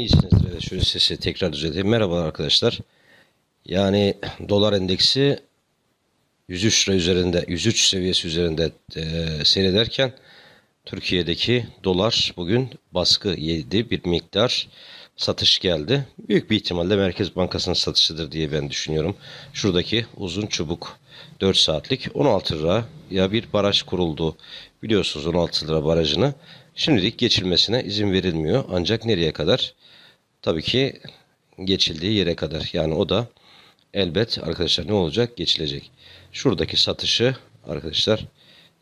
iyisinizdir. Evet, şöyle sesi tekrar düzelteyim. Merhaba arkadaşlar. Yani dolar endeksi 103 lira üzerinde, 103 seviyesi üzerinde e, seyrederken Türkiye'deki dolar bugün baskı yedi bir miktar satış geldi. Büyük bir ihtimalle Merkez Bankası'nın satışıdır diye ben düşünüyorum. Şuradaki uzun çubuk 4 saatlik 16 lira ya bir baraj kuruldu. Biliyorsunuz 16 lira barajını. Şimdilik geçilmesine izin verilmiyor. Ancak nereye kadar? Tabii ki geçildiği yere kadar. Yani o da elbet arkadaşlar ne olacak? Geçilecek. Şuradaki satışı arkadaşlar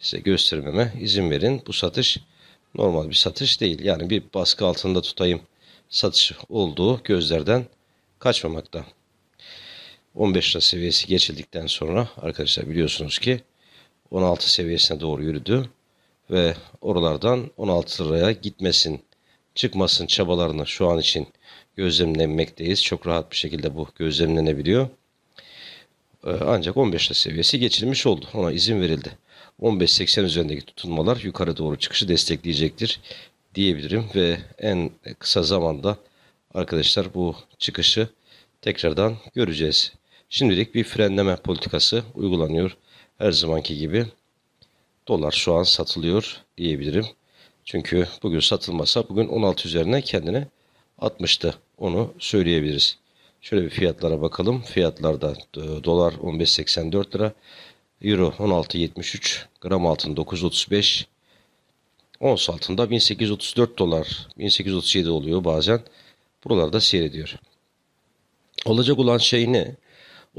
size göstermeme izin verin. Bu satış normal bir satış değil. Yani bir baskı altında tutayım satış olduğu gözlerden kaçmamakta. 15 lira seviyesi geçildikten sonra arkadaşlar biliyorsunuz ki 16 seviyesine doğru yürüdü ve oralardan 16 liraya gitmesin, çıkmasın çabalarını şu an için gözlemlemekteyiz. Çok rahat bir şekilde bu gözlemlenebiliyor. Ee, ancak 15 lira seviyesi geçilmiş oldu. Ona izin verildi. 15.80 üzerindeki tutunmalar yukarı doğru çıkışı destekleyecektir diyebilirim ve en kısa zamanda arkadaşlar bu çıkışı tekrardan göreceğiz. Şimdilik bir frenleme politikası uygulanıyor her zamanki gibi dolar şu an satılıyor diyebilirim. Çünkü bugün satılmasa bugün 16 üzerine kendini atmıştı. Onu söyleyebiliriz. Şöyle bir fiyatlara bakalım. Fiyatlarda e, dolar 15.84 lira. Euro 16.73. Gram altın 9.35. Ons altında 1834 dolar. 1837 oluyor bazen. Buralarda seyrediyor. Olacak olan şey ne?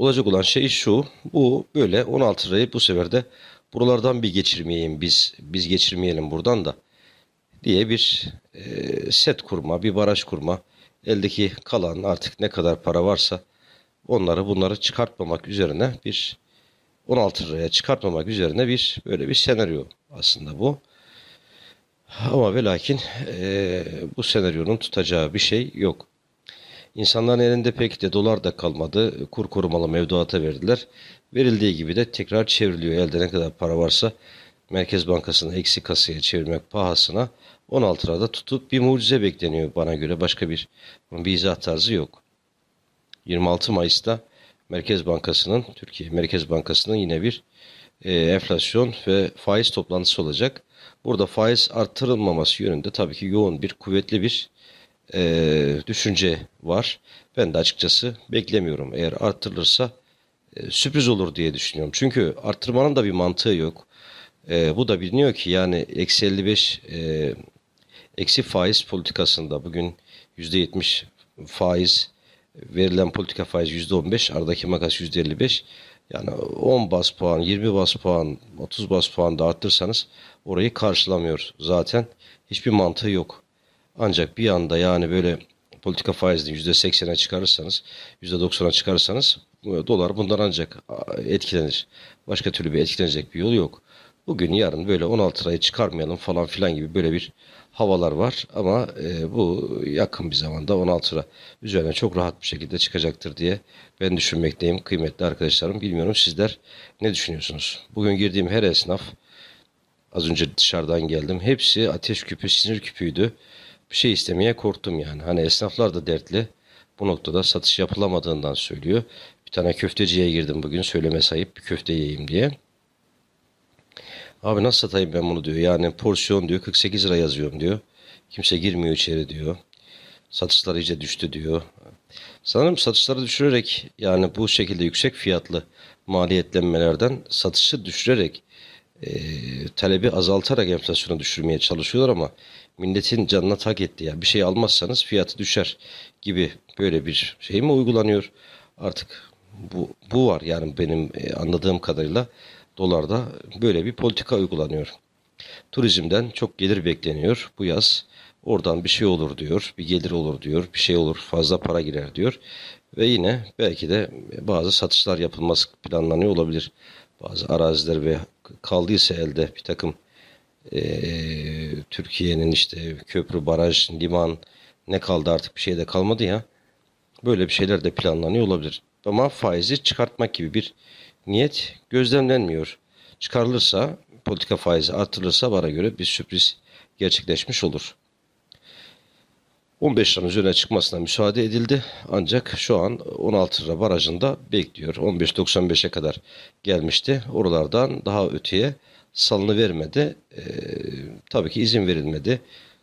Olacak olan şey şu. Bu böyle 16 lirayı bu sefer de buralardan bir geçirmeyeyim biz. Biz geçirmeyelim buradan da diye bir e, set kurma, bir baraj kurma. Eldeki kalan artık ne kadar para varsa onları bunları çıkartmamak üzerine bir 16 liraya çıkartmamak üzerine bir böyle bir senaryo aslında bu. Ama ve lakin e, bu senaryonun tutacağı bir şey yok. İnsanların elinde pek de dolar da kalmadı. Kur korumalı mevduata verdiler. Verildiği gibi de tekrar çevriliyor. Elde ne kadar para varsa Merkez Bankası'nı eksi kasaya çevirmek pahasına 16 lirada tutup bir mucize bekleniyor bana göre. Başka bir, bir izah tarzı yok. 26 Mayıs'ta Merkez Bankası'nın, Türkiye Merkez Bankası'nın yine bir e, enflasyon ve faiz toplantısı olacak. Burada faiz artırılmaması yönünde tabii ki yoğun bir, kuvvetli bir e, düşünce var. Ben de açıkçası beklemiyorum. Eğer artırılırsa e, sürpriz olur diye düşünüyorum. Çünkü arttırmanın da bir mantığı yok. E, bu da biliniyor ki yani eksi 55 e, eksi faiz politikasında bugün %70 faiz verilen politika faiz %15 aradaki makas %55 yani 10 bas puan, 20 bas puan, 30 bas puan da arttırsanız orayı karşılamıyor zaten. Hiçbir mantığı yok. Ancak bir anda yani böyle politika faizini %80'e çıkarırsanız, %90'a çıkarırsanız dolar bundan ancak etkilenir. Başka türlü bir etkilenecek bir yol yok. Bugün yarın böyle 16 lirayı çıkarmayalım falan filan gibi böyle bir havalar var ama e, bu yakın bir zamanda 16 lira üzerine çok rahat bir şekilde çıkacaktır diye ben düşünmekteyim kıymetli arkadaşlarım. Bilmiyorum sizler ne düşünüyorsunuz? Bugün girdiğim her esnaf az önce dışarıdan geldim. Hepsi ateş küpü, sinir küpüydü bir şey istemeye korktum yani. Hani esnaflar da dertli. Bu noktada satış yapılamadığından söylüyor. Bir tane köfteciye girdim bugün söyleme sahip bir köfte yiyeyim diye. Abi nasıl satayım ben bunu diyor. Yani porsiyon diyor 48 lira yazıyorum diyor. Kimse girmiyor içeri diyor. Satışlar iyice düştü diyor. Sanırım satışları düşürerek yani bu şekilde yüksek fiyatlı maliyetlenmelerden satışı düşürerek e, talebi azaltarak enflasyonu düşürmeye çalışıyorlar ama milletin canına tak etti ya. Bir şey almazsanız fiyatı düşer gibi böyle bir şey mi uygulanıyor? Artık bu, bu var yani benim e, anladığım kadarıyla dolarda böyle bir politika uygulanıyor. Turizmden çok gelir bekleniyor bu yaz. Oradan bir şey olur diyor, bir gelir olur diyor, bir şey olur, fazla para girer diyor. Ve yine belki de bazı satışlar yapılması planlanıyor olabilir. Bazı araziler ve kaldıysa elde bir takım ee, Türkiye'nin işte köprü, baraj, liman ne kaldı artık bir şey de kalmadı ya. Böyle bir şeyler de planlanıyor olabilir. Ama faizi çıkartmak gibi bir niyet gözlemlenmiyor. Çıkarılırsa politika faizi artırılırsa bana göre bir sürpriz gerçekleşmiş olur. 15 liranın üzerine çıkmasına müsaade edildi. Ancak şu an 16 lira barajında bekliyor. 15.95'e kadar gelmişti. Oralardan daha öteye salını vermedi. E, tabii ki izin verilmedi.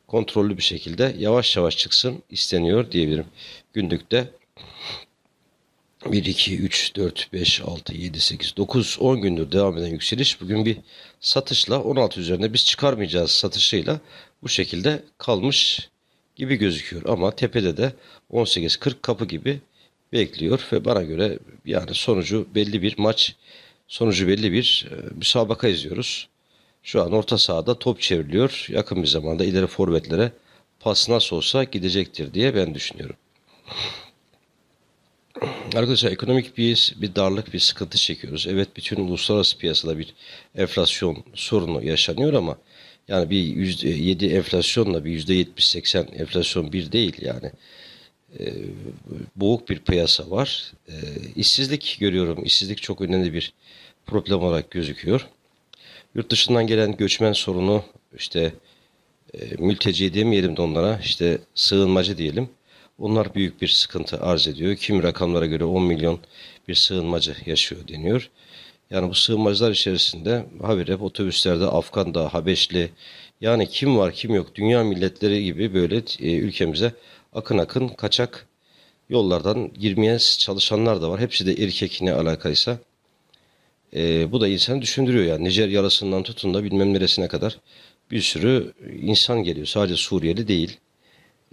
Kontrollü bir şekilde yavaş yavaş çıksın isteniyor diyebilirim. Günlükte 1, 2, 3, 4, 5, 6, 7, 8, 9, 10 gündür devam eden yükseliş bugün bir satışla 16 üzerinde biz çıkarmayacağız satışıyla bu şekilde kalmış gibi gözüküyor. Ama tepede de 18-40 kapı gibi bekliyor ve bana göre yani sonucu belli bir maç sonucu belli bir e, müsabaka izliyoruz. Şu an orta sahada top çevriliyor. Yakın bir zamanda ileri forvetlere pas nasıl olsa gidecektir diye ben düşünüyorum. Arkadaşlar ekonomik bir, bir darlık, bir sıkıntı çekiyoruz. Evet bütün uluslararası piyasada bir enflasyon sorunu yaşanıyor ama yani bir %7 enflasyonla bir %70-80 enflasyon bir değil yani. E, boğuk bir piyasa var. E, görüyorum. İşsizlik çok önemli bir problem olarak gözüküyor. Yurt dışından gelen göçmen sorunu işte e, mülteci demeyelim de onlara işte sığınmacı diyelim. Onlar büyük bir sıkıntı arz ediyor. Kim rakamlara göre 10 milyon bir sığınmacı yaşıyor deniyor. Yani bu sığınmacılar içerisinde habire otobüslerde Afgan'da, Habeşli yani kim var kim yok dünya milletleri gibi böyle e, ülkemize akın akın kaçak yollardan girmeye çalışanlar da var. Hepsi de erkek ne alakaysa. E, bu da insanı düşündürüyor yani. Nijer yarasından tutun da bilmem neresine kadar bir sürü insan geliyor. Sadece Suriyeli değil.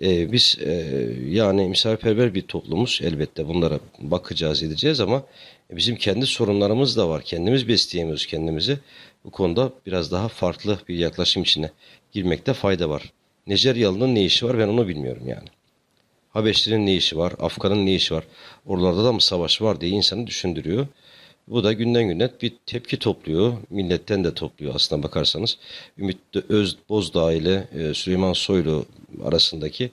E, biz e, yani misafirperver bir toplumuz elbette bunlara bakacağız edeceğiz ama bizim kendi sorunlarımız da var. Kendimiz besleyemiyoruz kendimizi. Bu konuda biraz daha farklı bir yaklaşım içine girmekte fayda var. Yalının ne işi var ben onu bilmiyorum yani. Habeşli'nin ne işi var? Afgan'ın ne işi var? Oralarda da mı savaş var diye insanı düşündürüyor. Bu da günden güne bir tepki topluyor. Milletten de topluyor aslında bakarsanız. Ümit Öz Bozdağ ile e, Süleyman Soylu arasındaki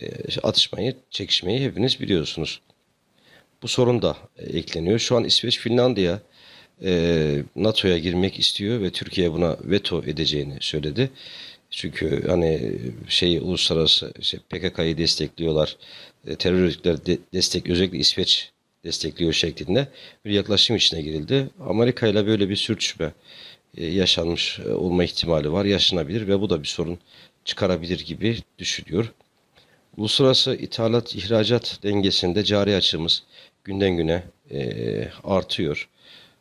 e, atışmayı, çekişmeyi hepiniz biliyorsunuz. Bu sorun da e, ekleniyor. Şu an İsveç, Finlandiya NATO'ya girmek istiyor ve Türkiye buna veto edeceğini söyledi. Çünkü hani şey uluslararası işte PKK'yı destekliyorlar. E, Terör örgütleri de, destek özellikle İsveç destekliyor şeklinde bir yaklaşım içine girildi. Amerika ile böyle bir sürtüşme e, yaşanmış e, olma ihtimali var. Yaşanabilir ve bu da bir sorun çıkarabilir gibi düşünüyor. Uluslararası ithalat ihracat dengesinde cari açığımız günden güne artıyor.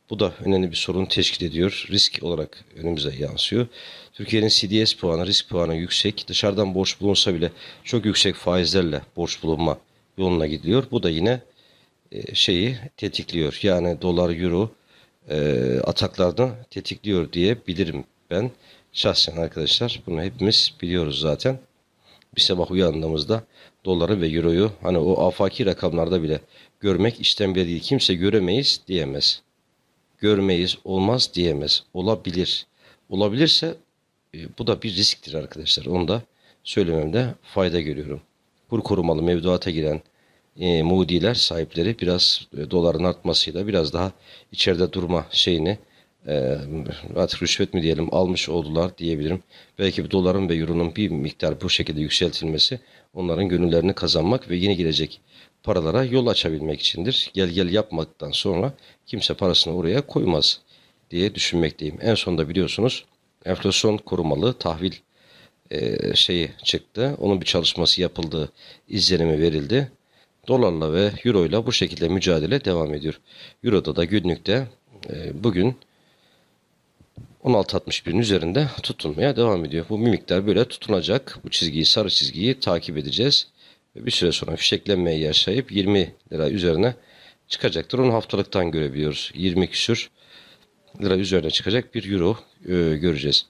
Bu da önemli bir sorun teşkil ediyor. Risk olarak önümüze yansıyor. Türkiye'nin CDS puanı, risk puanı yüksek. Dışarıdan borç bulunsa bile çok yüksek faizlerle borç bulunma yoluna gidiliyor. Bu da yine e, şeyi tetikliyor. Yani dolar, euro e, ataklarını tetikliyor diyebilirim ben. Şahsen arkadaşlar bunu hepimiz biliyoruz zaten. Bir sabah uyandığımızda doları ve euroyu hani o afaki rakamlarda bile görmek işten bile değil. Kimse göremeyiz diyemez görmeyiz, olmaz diyemez. Olabilir. Olabilirse e, bu da bir risktir arkadaşlar. Onu da söylememde fayda görüyorum. Kur korumalı mevduata giren e, mudiler, sahipleri biraz e, doların artmasıyla biraz daha içeride durma şeyini e, rüşvet mi diyelim almış oldular diyebilirim. Belki bir doların ve euronun bir miktar bu şekilde yükseltilmesi onların gönüllerini kazanmak ve yeni gelecek paralara yol açabilmek içindir. Gel gel yapmaktan sonra kimse parasını oraya koymaz diye düşünmekteyim. En sonunda biliyorsunuz enflasyon korumalı tahvil e, şeyi çıktı. Onun bir çalışması yapıldı, izlenimi verildi. Dolarla ve euro ile bu şekilde mücadele devam ediyor. Euro'da da günlükte e, bugün 16.61'in üzerinde tutunmaya devam ediyor. Bu bir miktar böyle tutunacak. Bu çizgiyi, sarı çizgiyi takip edeceğiz bir süre sonra fişeklenmeyi yaşayıp 20 lira üzerine çıkacaktır. Onu haftalıktan görebiliyoruz. 20 küsür lira üzerine çıkacak bir euro e, göreceğiz.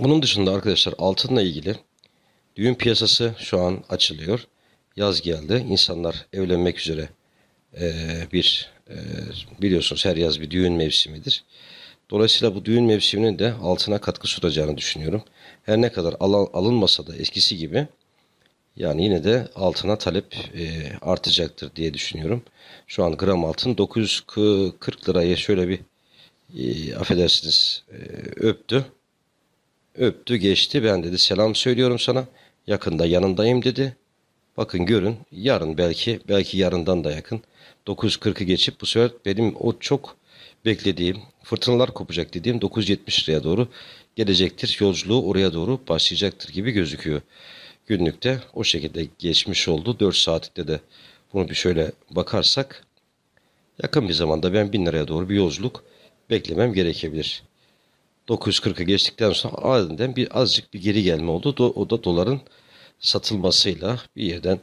Bunun dışında arkadaşlar altınla ilgili düğün piyasası şu an açılıyor. Yaz geldi. İnsanlar evlenmek üzere e, bir e, biliyorsunuz her yaz bir düğün mevsimidir. Dolayısıyla bu düğün mevsiminin de altına katkı sunacağını düşünüyorum. Her ne kadar alınmasa da eskisi gibi yani yine de altına talep e, artacaktır diye düşünüyorum. Şu an gram altın 940 liraya şöyle bir e, affedersiniz e, öptü. Öptü geçti ben dedi selam söylüyorum sana yakında yanındayım dedi. Bakın görün yarın belki belki yarından da yakın 9.40'ı geçip bu sefer benim o çok beklediğim, fırtınalar kopacak dediğim 970 liraya doğru gelecektir. Yolculuğu oraya doğru başlayacaktır gibi gözüküyor. Günlükte o şekilde geçmiş oldu. 4 saatlikte de bunu bir şöyle bakarsak yakın bir zamanda ben 1000 liraya doğru bir yolculuk beklemem gerekebilir. 940'a geçtikten sonra aniden bir azıcık bir geri gelme oldu. O da doların satılmasıyla bir yerden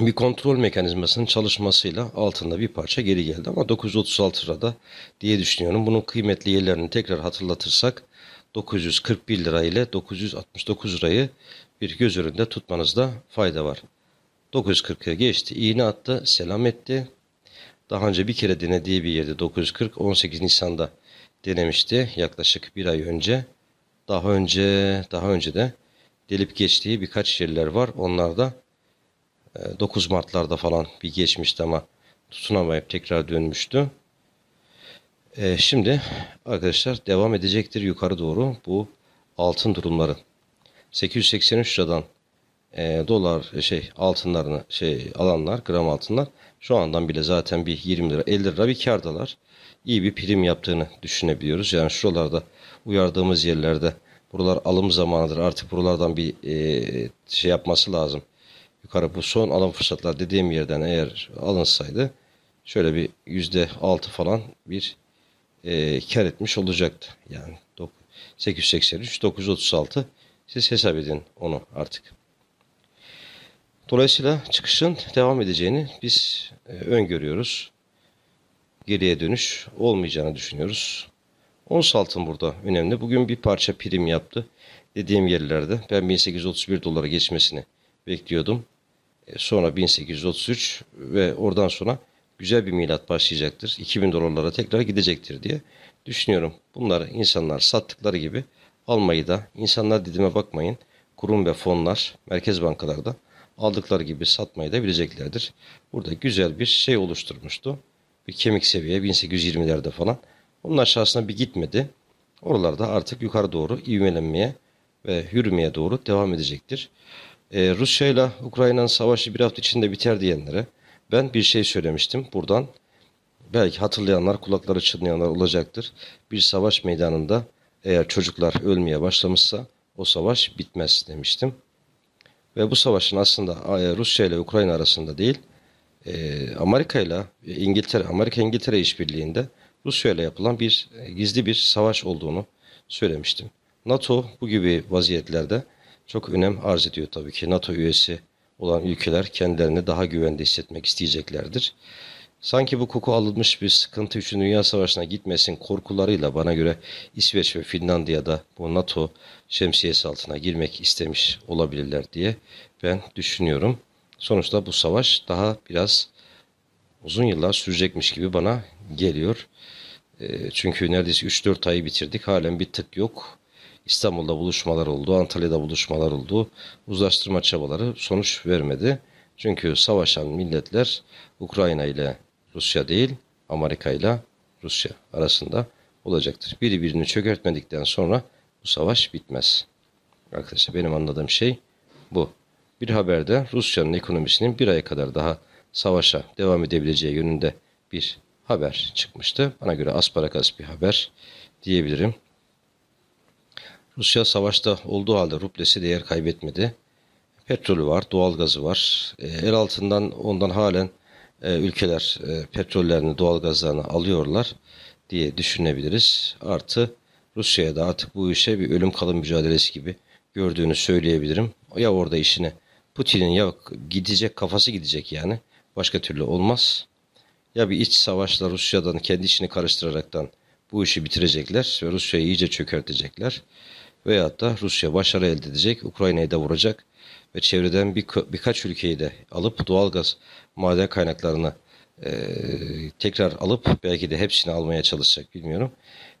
bir kontrol mekanizmasının çalışmasıyla altında bir parça geri geldi. Ama 936 lirada diye düşünüyorum. Bunun kıymetli yerlerini tekrar hatırlatırsak 941 lira ile 969 lirayı bir göz önünde tutmanızda fayda var. 940'ı geçti. iğne attı. Selam etti. Daha önce bir kere denediği bir yerde 940 18 Nisan'da denemişti yaklaşık bir ay önce. Daha önce daha önce de delip geçtiği birkaç yerler var. Onlar da 9 ee, Mart'larda falan bir geçmişti ama tutunamayıp tekrar dönmüştü. Ee, şimdi arkadaşlar devam edecektir yukarı doğru bu altın durumları. 883 liradan e, dolar şey altınlarını şey alanlar gram altınlar şu andan bile zaten bir 20 lira 50 lira bir kardalar. İyi bir prim yaptığını düşünebiliyoruz. Yani şuralarda uyardığımız yerlerde buralar alım zamanıdır artık buralardan bir e, şey yapması lazım yukarı bu son alım fırsatlar dediğim yerden eğer alınsaydı şöyle bir yüzde altı falan bir e, kar etmiş olacaktı. Yani 883 936 siz hesap edin onu artık. Dolayısıyla çıkışın devam edeceğini biz e, öngörüyoruz. Geriye dönüş olmayacağını düşünüyoruz. Ons altın burada önemli. Bugün bir parça prim yaptı. Dediğim yerlerde ben 1831 dolara geçmesini bekliyordum. E, sonra 1833 ve oradan sonra güzel bir milat başlayacaktır. 2000 dolarlara tekrar gidecektir diye düşünüyorum. Bunları insanlar sattıkları gibi almayı da insanlar didime bakmayın. Kurum ve fonlar merkez bankalarda aldıkları gibi satmayı da bileceklerdir. Burada güzel bir şey oluşturmuştu. Bir kemik seviye 1820'lerde falan. Onun aşağısına bir gitmedi. Oralarda artık yukarı doğru ivmelenmeye ve yürümeye doğru devam edecektir e, Rusya ile Ukrayna'nın savaşı bir hafta içinde biter diyenlere ben bir şey söylemiştim. Buradan belki hatırlayanlar, kulakları çınlayanlar olacaktır. Bir savaş meydanında eğer çocuklar ölmeye başlamışsa o savaş bitmez demiştim. Ve bu savaşın aslında e, Rusya ile Ukrayna arasında değil, e, Amerika ile e, İngiltere, Amerika İngiltere işbirliğinde Rusya ile yapılan bir gizli bir savaş olduğunu söylemiştim. NATO bu gibi vaziyetlerde çok önem arz ediyor tabii ki. NATO üyesi olan ülkeler kendilerini daha güvende hissetmek isteyeceklerdir. Sanki bu koku alınmış bir sıkıntı için Dünya Savaşı'na gitmesin korkularıyla bana göre İsveç ve Finlandiya'da bu NATO şemsiyesi altına girmek istemiş olabilirler diye ben düşünüyorum. Sonuçta bu savaş daha biraz uzun yıllar sürecekmiş gibi bana geliyor. Ee, çünkü neredeyse 3-4 ayı bitirdik halen bir tık yok. İstanbul'da buluşmalar oldu, Antalya'da buluşmalar oldu. Uzlaştırma çabaları sonuç vermedi. Çünkü savaşan milletler Ukrayna ile Rusya değil, Amerika ile Rusya arasında olacaktır. Biri birini çökertmedikten sonra bu savaş bitmez. Arkadaşlar benim anladığım şey bu. Bir haberde Rusya'nın ekonomisinin bir aya kadar daha savaşa devam edebileceği yönünde bir haber çıkmıştı. Bana göre asparagas bir haber diyebilirim. Rusya savaşta olduğu halde rublesi değer kaybetmedi. Petrolü var, doğalgazı var. E, el altından ondan halen e, ülkeler e, petrollerini, doğalgazlarını alıyorlar diye düşünebiliriz. Artı Rusya'ya da artık bu işe bir ölüm kalım mücadelesi gibi gördüğünü söyleyebilirim. Ya orada işine Putin'in ya gidecek kafası gidecek yani. Başka türlü olmaz. Ya bir iç savaşla Rusya'dan kendi işini karıştıraraktan bu işi bitirecekler ve Rusya'yı iyice çökertecekler. Veyahut da Rusya başarı elde edecek, Ukrayna'yı da vuracak ve çevreden bir, birkaç ülkeyi de alıp doğalgaz maden kaynaklarını e, tekrar alıp belki de hepsini almaya çalışacak bilmiyorum.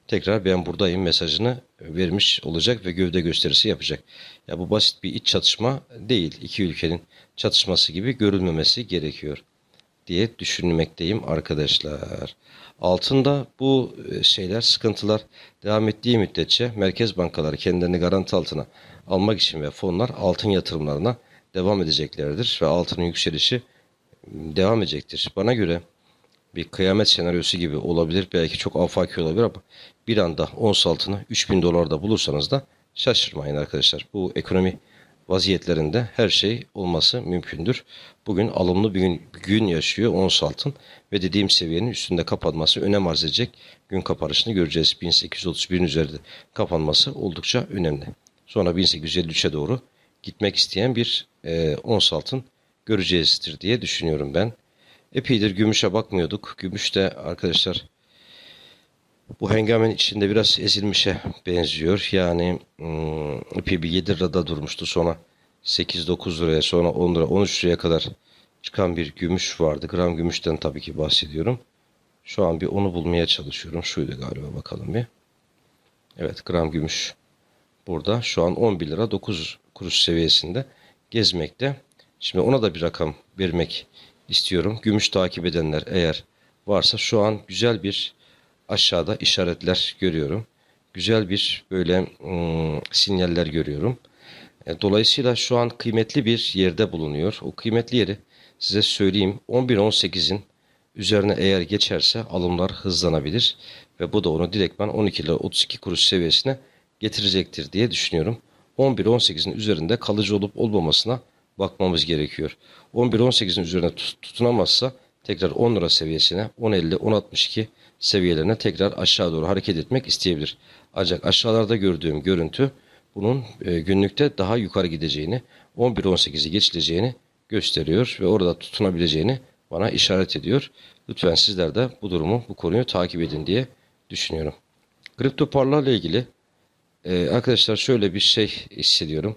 Tekrar ben buradayım mesajını vermiş olacak ve gövde gösterisi yapacak. Ya bu basit bir iç çatışma değil. iki ülkenin çatışması gibi görülmemesi gerekiyor diye düşünmekteyim arkadaşlar. Altında bu e, şeyler sıkıntılar devam ettiği müddetçe merkez bankaları kendilerini garanti altına almak için ve fonlar altın yatırımlarına devam edeceklerdir ve altının yükselişi devam edecektir. Bana göre bir kıyamet senaryosu gibi olabilir. Belki çok afaki olabilir ama bir anda ons altını 3000 dolarda bulursanız da şaşırmayın arkadaşlar. Bu ekonomi vaziyetlerinde her şey olması mümkündür. Bugün alımlı bir gün, gün yaşıyor ons altın ve dediğim seviyenin üstünde kapanması önem arz edecek. Gün kapanışını göreceğiz. 1831'in üzerinde kapanması oldukça önemli. Sonra 1853'e doğru gitmek isteyen bir e, ons altın göreceğizdir diye düşünüyorum ben. Epeydir gümüşe bakmıyorduk. Gümüş de arkadaşlar bu hengamen içinde biraz ezilmişe benziyor. Yani ipi hmm, bir 7 lirada durmuştu. Sonra 8-9 liraya sonra 10 lira 13 liraya kadar çıkan bir gümüş vardı. Gram gümüşten tabii ki bahsediyorum. Şu an bir onu bulmaya çalışıyorum. Şuydu galiba bakalım bir. Evet gram gümüş burada. Şu an 11 lira 9 kuruş seviyesinde gezmekte. Şimdi ona da bir rakam vermek istiyorum. Gümüş takip edenler eğer varsa şu an güzel bir aşağıda işaretler görüyorum. Güzel bir böyle ım, ıı, sinyaller görüyorum. E, dolayısıyla şu an kıymetli bir yerde bulunuyor. O kıymetli yeri size söyleyeyim 11-18'in üzerine eğer geçerse alımlar hızlanabilir. Ve bu da onu direktmen 12 lira 32 kuruş seviyesine getirecektir diye düşünüyorum. 11-18'in üzerinde kalıcı olup olmamasına bakmamız gerekiyor. 11-18'in üzerine tutunamazsa tekrar 10 lira seviyesine 10.50-10.62 seviyelerine tekrar aşağı doğru hareket etmek isteyebilir. Ancak aşağılarda gördüğüm görüntü bunun e, günlükte daha yukarı gideceğini, 11-18'i geçileceğini gösteriyor ve orada tutunabileceğini bana işaret ediyor. Lütfen sizler de bu durumu, bu konuyu takip edin diye düşünüyorum. Kripto paralarla ilgili e, arkadaşlar şöyle bir şey hissediyorum.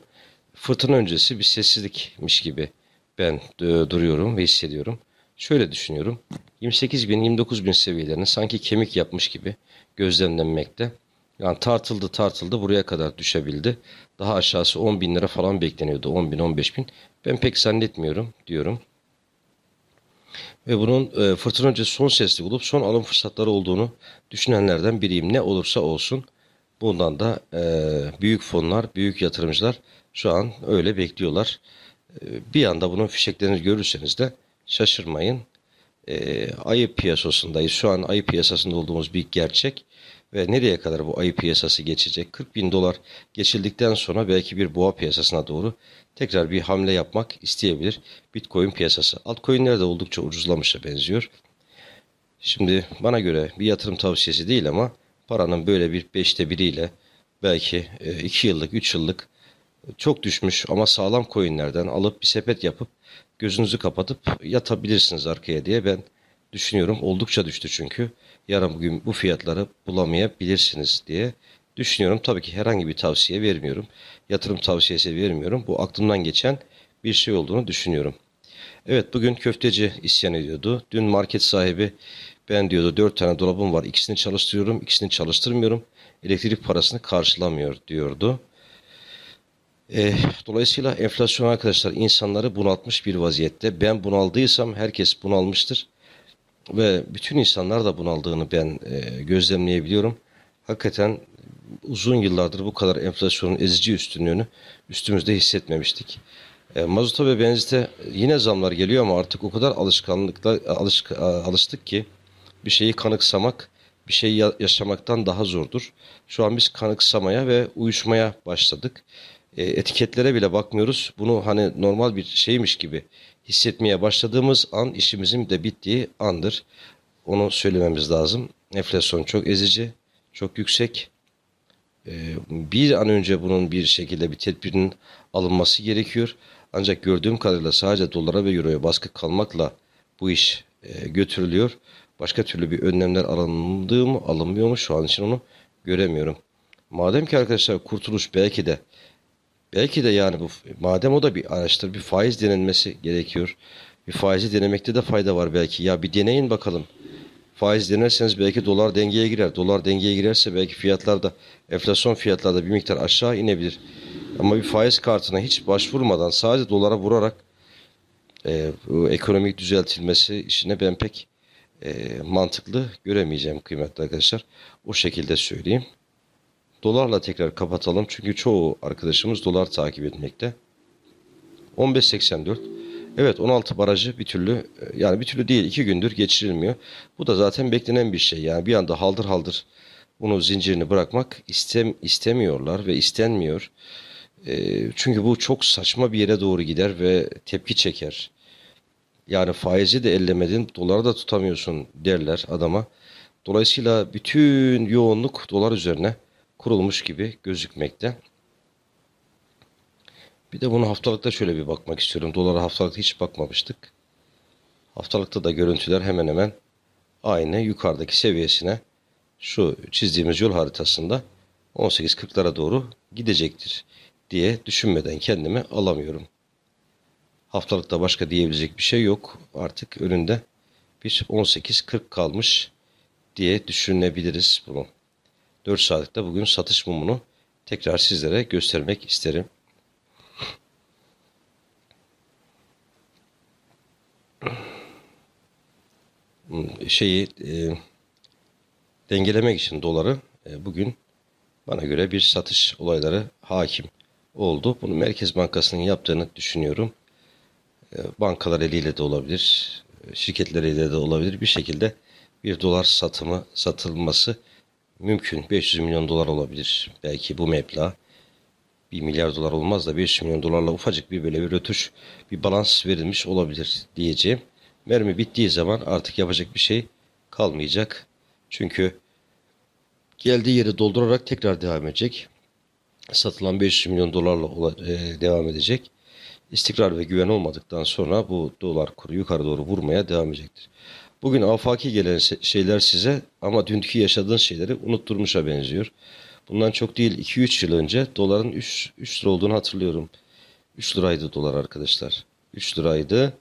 Fırtına öncesi bir sessizlikmiş gibi ben e, duruyorum ve hissediyorum. Şöyle düşünüyorum. 28 bin 29 bin seviyelerini sanki kemik yapmış gibi gözlemlenmekte. Yani tartıldı tartıldı buraya kadar düşebildi. Daha aşağısı 10 bin lira falan bekleniyordu. 10 bin 15 bin. Ben pek zannetmiyorum diyorum. Ve bunun e, fırtına öncesi son sesli olup son alım fırsatları olduğunu düşünenlerden biriyim. Ne olursa olsun bundan da e, büyük fonlar, büyük yatırımcılar şu an öyle bekliyorlar. E, bir anda bunun fişeklerini görürseniz de şaşırmayın e, ayı piyasasındayız. Şu an ayı piyasasında olduğumuz bir gerçek ve nereye kadar bu ayı piyasası geçecek? 40 bin dolar geçildikten sonra belki bir boğa piyasasına doğru tekrar bir hamle yapmak isteyebilir Bitcoin piyasası. Altcoin'ler de oldukça ucuzlamışa benziyor. Şimdi bana göre bir yatırım tavsiyesi değil ama paranın böyle bir 5'te biriyle belki 2 e, yıllık 3 yıllık çok düşmüş ama sağlam coinlerden alıp bir sepet yapıp gözünüzü kapatıp yatabilirsiniz arkaya diye ben düşünüyorum. Oldukça düştü çünkü. Yarın bugün bu fiyatları bulamayabilirsiniz diye düşünüyorum. Tabii ki herhangi bir tavsiye vermiyorum. Yatırım tavsiyesi vermiyorum. Bu aklımdan geçen bir şey olduğunu düşünüyorum. Evet bugün köfteci isyan ediyordu. Dün market sahibi ben diyordu 4 tane dolabım var. İkisini çalıştırıyorum, ikisini çalıştırmıyorum. Elektrik parasını karşılamıyor diyordu. E, dolayısıyla enflasyon arkadaşlar insanları bunaltmış bir vaziyette. Ben bunaldıysam herkes bunalmıştır. Ve bütün insanlar da bunaldığını ben e, gözlemleyebiliyorum. Hakikaten uzun yıllardır bu kadar enflasyonun ezici üstünlüğünü üstümüzde hissetmemiştik. E, eh, mazota ve benzite yine zamlar geliyor ama artık o kadar alışkanlıkla alışk, alıştık ki bir şeyi kanıksamak bir şey yaşamaktan daha zordur. Şu an biz kanıksamaya ve uyuşmaya başladık. E, etiketlere bile bakmıyoruz. Bunu hani normal bir şeymiş gibi hissetmeye başladığımız an işimizin de bittiği andır. Onu söylememiz lazım. Enflasyon çok ezici, çok yüksek. E, bir an önce bunun bir şekilde bir tedbirinin alınması gerekiyor. Ancak gördüğüm kadarıyla sadece dolara ve euroya baskı kalmakla bu iş e, götürülüyor. Başka türlü bir önlemler alındığı mı alınmıyor mu şu an için onu göremiyorum. Madem ki arkadaşlar kurtuluş belki de Belki de yani bu madem o da bir araçtır bir faiz denenmesi gerekiyor. Bir faizi denemekte de fayda var belki. Ya bir deneyin bakalım. Faiz denerseniz belki dolar dengeye girer. Dolar dengeye girerse belki fiyatlar da enflasyon da bir miktar aşağı inebilir. Ama bir faiz kartına hiç başvurmadan sadece dolara vurarak e, bu ekonomik düzeltilmesi işine ben pek e, mantıklı göremeyeceğim kıymetli arkadaşlar. O şekilde söyleyeyim. Dolarla tekrar kapatalım çünkü çoğu arkadaşımız dolar takip etmekte. 15.84 Evet 16 barajı bir türlü e, yani bir türlü değil 2 gündür geçirilmiyor. Bu da zaten beklenen bir şey. Yani bir anda haldır haldır bunu zincirini bırakmak istem istemiyorlar ve istenmiyor. E, çünkü bu çok saçma bir yere doğru gider ve tepki çeker. Yani faizi de ellemedin, doları da tutamıyorsun derler adama. Dolayısıyla bütün yoğunluk dolar üzerine kurulmuş gibi gözükmekte. Bir de bunu haftalıkta şöyle bir bakmak istiyorum. Dolara haftalıkta hiç bakmamıştık. Haftalıkta da görüntüler hemen hemen aynı yukarıdaki seviyesine şu çizdiğimiz yol haritasında 18.40'lara doğru gidecektir diye düşünmeden kendimi alamıyorum. Haftalıkta başka diyebilecek bir şey yok. Artık önünde bir 18.40 kalmış diye düşünebiliriz bunu. 4 saatlikte bugün satış mumunu tekrar sizlere göstermek isterim. Hmm, şeyi e, dengelemek için doları e, bugün bana göre bir satış olayları hakim oldu. Bunu Merkez Bankası'nın yaptığını düşünüyorum. E, bankalar eliyle de olabilir, e, şirketler eliyle de olabilir. Bir şekilde bir dolar satımı satılması mümkün 500 milyon dolar olabilir. Belki bu meblağ 1 milyar dolar olmaz da 500 milyon dolarla ufacık bir böyle bir rötuş bir balans verilmiş olabilir diyeceğim. Mermi bittiği zaman artık yapacak bir şey kalmayacak. Çünkü geldiği yeri doldurarak tekrar devam edecek. Satılan 500 milyon dolarla e, devam edecek. İstikrar ve güven olmadıktan sonra bu dolar kuru yukarı doğru vurmaya devam edecektir. Bugün afaki gelen şeyler size ama dünkü yaşadığın şeyleri unutturmuşa benziyor. Bundan çok değil 2-3 yıl önce doların 3, 3 lira olduğunu hatırlıyorum. 3 liraydı dolar arkadaşlar. 3 liraydı.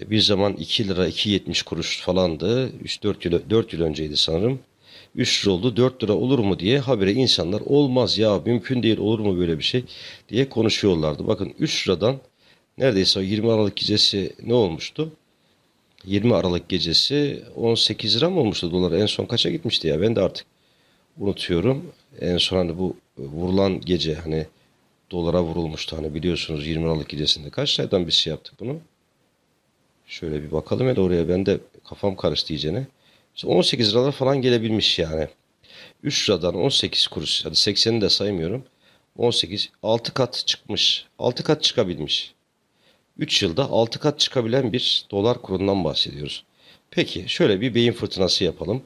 E, bir zaman 2 lira 2.70 kuruş falandı. 3-4 yıl, 4 yıl önceydi sanırım. 3 lira oldu 4 lira olur mu diye habire insanlar olmaz ya mümkün değil olur mu böyle bir şey diye konuşuyorlardı. Bakın 3 liradan neredeyse 20 Aralık gecesi ne olmuştu? 20 Aralık gecesi 18 lira mı olmuştu dolar? En son kaça gitmişti ya? Ben de artık unutuyorum. En son hani bu vurulan gece hani dolara vurulmuştu hani biliyorsunuz 20 Aralık gecesinde kaç liradan bir şey yaptık bunu? Şöyle bir bakalım ya da oraya ben de kafam karıştı iyicene. İşte 18 liralar falan gelebilmiş yani. 3 liradan 18 kuruş hadi 80'ini de saymıyorum. 18 6 kat çıkmış. 6 kat çıkabilmiş. 3 yılda 6 kat çıkabilen bir dolar kurundan bahsediyoruz. Peki şöyle bir beyin fırtınası yapalım.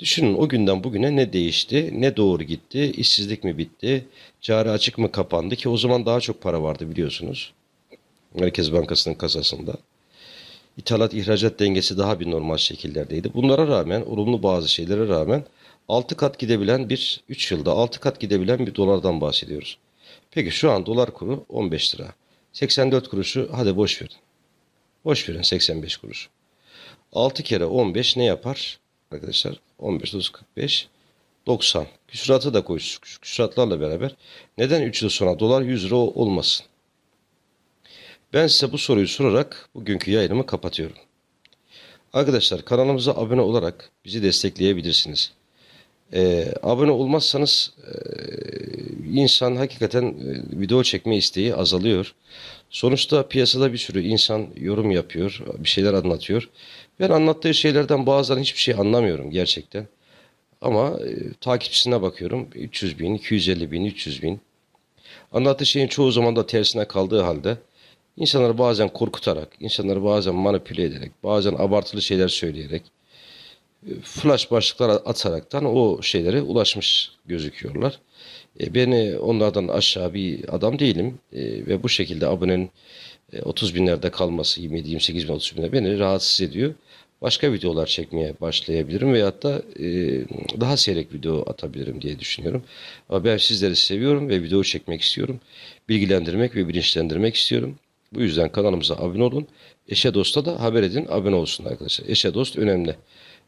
Düşünün o günden bugüne ne değişti, ne doğru gitti, işsizlik mi bitti, cari açık mı kapandı ki o zaman daha çok para vardı biliyorsunuz. Merkez Bankası'nın kasasında. İthalat ihracat dengesi daha bir normal şekillerdeydi. Bunlara rağmen olumlu bazı şeylere rağmen 6 kat gidebilen bir 3 yılda 6 kat gidebilen bir dolardan bahsediyoruz. Peki şu an dolar kuru 15 lira. 84 kuruşu hadi boş verin. Boş verin 85 kuruş. 6 kere 15 ne yapar? Arkadaşlar 15, 30, 45, 90. Küsuratı da koysun. Küsuratlarla beraber. Neden 3 yıl sonra dolar 100 lira olmasın? Ben size bu soruyu sorarak bugünkü yayınımı kapatıyorum. Arkadaşlar kanalımıza abone olarak bizi destekleyebilirsiniz. Ee, abone olmazsanız ee, insan hakikaten e, video çekme isteği azalıyor. Sonuçta piyasada bir sürü insan yorum yapıyor, bir şeyler anlatıyor. Ben anlattığı şeylerden bazen hiçbir şey anlamıyorum gerçekten. Ama e, takipçisine bakıyorum 300 bin, 250 bin, 300 bin. Anlattığı şeyin çoğu zaman da tersine kaldığı halde insanları bazen korkutarak, insanları bazen manipüle ederek, bazen abartılı şeyler söyleyerek, e, flash başlıklar ataraktan o şeylere ulaşmış gözüküyorlar. E, beni onlardan aşağı bir adam değilim e, ve bu şekilde abonenin 30 e, binlerde kalması 27, 28 bin 30 binler beni rahatsız ediyor. Başka videolar çekmeye başlayabilirim veyahut da daha seyrek video atabilirim diye düşünüyorum. Ama ben sizleri seviyorum ve video çekmek istiyorum. Bilgilendirmek ve bilinçlendirmek istiyorum. Bu yüzden kanalımıza abone olun. Eşe dosta da haber edin abone olsun arkadaşlar. Eşe dost önemli.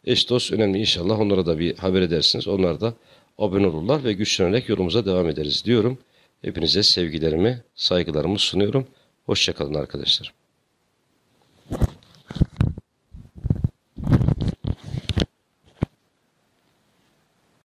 Eş dost önemli inşallah onlara da bir haber edersiniz. Onlar da abone olurlar ve güçlenerek yolumuza devam ederiz diyorum. Hepinize sevgilerimi, saygılarımı sunuyorum. Hoşçakalın arkadaşlar.